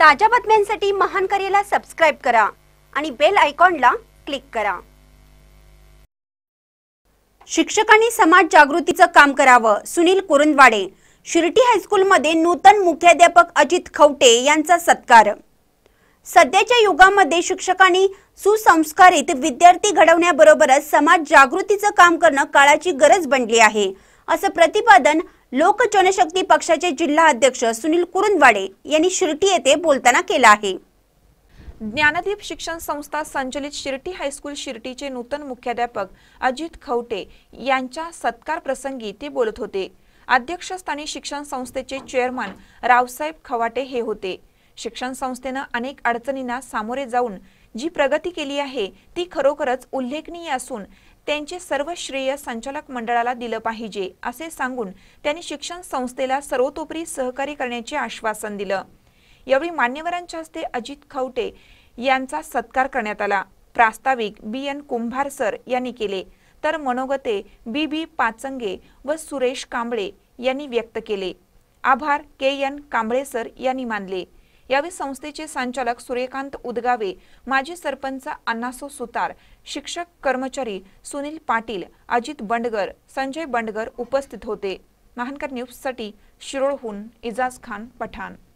ताज्या बातम्यांसाठी महान कार्याला सबस्क्राईब करा आणि बेल आयकॉनला क्लिक करा शिक्षकांनी समाज जागृतीचं काम करावं सुनील कुरुंदवाडे शिर्टी हायस्कूलमध्ये नूतन मुख्याध्यापक अजित खवटे यांचा सत्कार सध्याच्या युगामध्ये शिक्षकांनी सुसंस्कारित विद्यार्थी घडवण्याबरोबरच समाज जागृतीचं काम करणं काळाची गरज बनली आहे असं प्रतिपादन लोक जनशक्ती पक्षाचे जिल्हा अध्यक्ष सुनील कुरुंदवाडे यांनी शिर्टी येथे बोलताना केला आहे ज्ञानदीप शिक्षण संस्था संचलित शिर्टी हायस्कूल शिर्टीचे नूतन मुख्याध्यापक अजित खवटे यांच्या सत्कार प्रसंगी ते बोलत होते अध्यक्षस्थानी शिक्षण संस्थेचे चेअरमन रावसाहेब खवाटे हे होते शिक्षण संस्थेनं अनेक अडचणींना सामोरे जाऊन जी प्रगती केली आहे ती खरोखरच उल्लेखनीय असून त्यांचे सर्व श्रेय संचालक मंडळाला दिलं पाहिजे असे सांगून त्यांनी शिक्षण संस्थेला सर्वतोपरी सहकार्य करण्याचे आश्वासन दिलं यावेळी मान्यवरांच्या हस्ते अजित खवटे यांचा सत्कार करण्यात आला प्रास्ताविक बी एन कुंभार सर यांनी केले तर मनोगते बी बी पाचंगे व सुरेश कांबळे यांनी व्यक्त केले आभार के एन कांबळे सर यांनी मानले यावेळी संस्थेचे संचालक सूर्यकांत उदगावे माजी सरपंच अण्णासो सुतार शिक्षक कर्मचारी सुनील पाटील अजित बंडगर संजय बंडगर उपस्थित होते महानकर न्यूजसाठी शिरोळहून इजाज खान पठाण